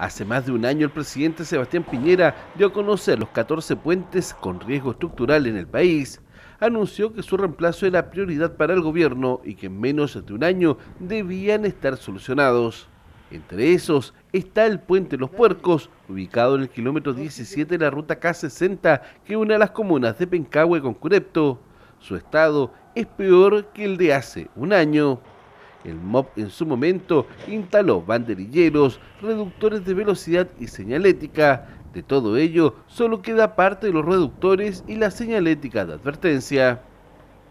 Hace más de un año el presidente Sebastián Piñera dio a conocer los 14 puentes con riesgo estructural en el país. Anunció que su reemplazo era prioridad para el gobierno y que en menos de un año debían estar solucionados. Entre esos está el puente Los Puercos, ubicado en el kilómetro 17 de la ruta K60 que une a las comunas de Pencahue con Curepto. Su estado es peor que el de hace un año. El MOB en su momento instaló banderilleros, reductores de velocidad y señalética. De todo ello, solo queda parte de los reductores y la señalética de advertencia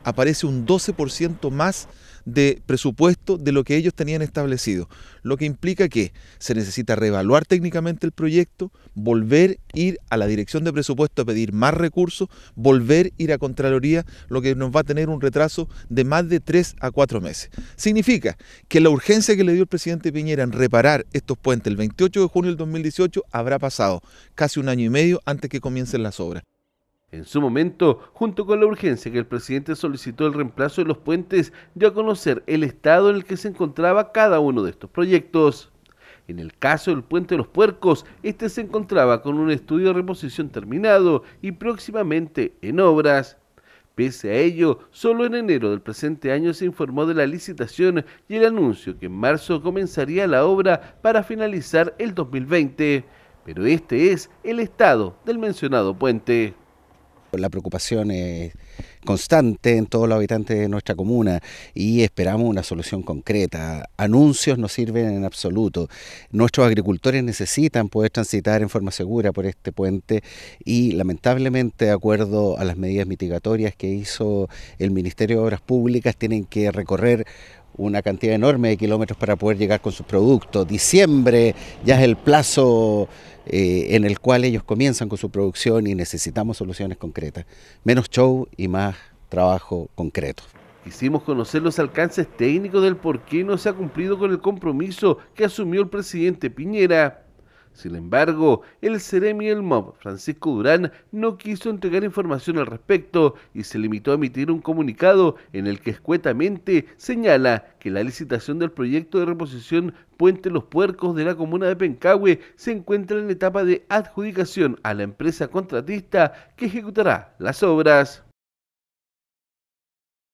aparece un 12% más de presupuesto de lo que ellos tenían establecido, lo que implica que se necesita reevaluar técnicamente el proyecto, volver ir a la dirección de presupuesto a pedir más recursos, volver ir a Contraloría, lo que nos va a tener un retraso de más de 3 a 4 meses. Significa que la urgencia que le dio el presidente Piñera en reparar estos puentes el 28 de junio del 2018 habrá pasado casi un año y medio antes que comiencen las obras. En su momento, junto con la urgencia que el presidente solicitó el reemplazo de los puentes, dio a conocer el estado en el que se encontraba cada uno de estos proyectos. En el caso del puente de los puercos, este se encontraba con un estudio de reposición terminado y próximamente en obras. Pese a ello, solo en enero del presente año se informó de la licitación y el anuncio que en marzo comenzaría la obra para finalizar el 2020. Pero este es el estado del mencionado puente. La preocupación es constante en todos los habitantes de nuestra comuna y esperamos una solución concreta. Anuncios no sirven en absoluto. Nuestros agricultores necesitan poder transitar en forma segura por este puente y lamentablemente, de acuerdo a las medidas mitigatorias que hizo el Ministerio de Obras Públicas, tienen que recorrer una cantidad enorme de kilómetros para poder llegar con sus productos. Diciembre ya es el plazo eh, en el cual ellos comienzan con su producción y necesitamos soluciones concretas. Menos show y más trabajo concreto. Quisimos conocer los alcances técnicos del por qué no se ha cumplido con el compromiso que asumió el presidente Piñera sin embargo, el seremi del MOB, Francisco Durán, no quiso entregar información al respecto y se limitó a emitir un comunicado en el que escuetamente señala que la licitación del proyecto de reposición Puente Los Puercos de la comuna de Pencahue se encuentra en etapa de adjudicación a la empresa contratista que ejecutará las obras.